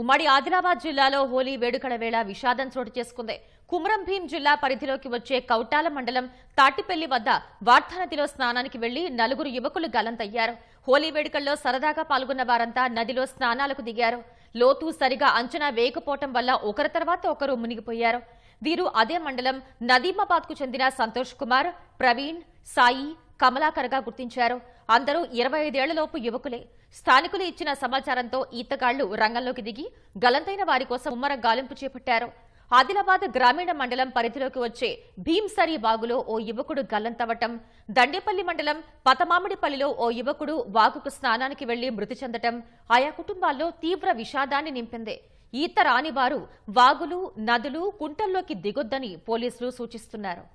ఉమ్మడి ఆదిలాబాద్ జిల్లాలో హోలీ వేడుకల వేళ విషాదం చోటు చేసుకుంది కుమరం భీం జిల్లా పరిధిలోకి వచ్చే కౌటాల మండలం తాటిపల్లి వద్ద వార్ధానదిలో స్నానానికి వెళ్లి నలుగురు యువకులు గలంతయ్యారు హోలీ వేడుకల్లో సరదాగా పాల్గొన్న వారంతా నదిలో స్నానాలకు దిగారు లోతు సరిగా అంచనా వేయకపోవటం వల్ల ఒకరి తర్వాత ఒకరు మునిగిపోయారు వీరు అదే మండలం నదీమాబాద్కు చెందిన సంతోష్ కుమార్ ప్రవీణ్ సాయి కమలాకరగా గుర్తించారు అందరూ ఇరవై ఐదేళ్లలోపు యువకులే స్థానికులు ఇచ్చిన సమాచారంతో ఈతగాళ్లు రంగంలోకి దిగి గలంతైన వారి కోసం ఉమ్మర గాలింపు చేపట్టారు ఆదిలాబాద్ గ్రామీణ మండలం పరిధిలోకి వచ్చే భీంసరి వాగులో ఓ యువకుడు గల్లంతవటం దండేపల్లి మండలం పతమామిడిపల్లిలో ఓ యువకుడు వాగుకు స్నానానికి వెళ్లి మృతి చెందటం ఆయా కుటుంబాల్లో తీవ్ర విషాదాన్ని నింపింది ఈత రానివారు వాగులు నదులు కుంటల్లోకి దిగొద్దని పోలీసులు సూచిస్తున్నారు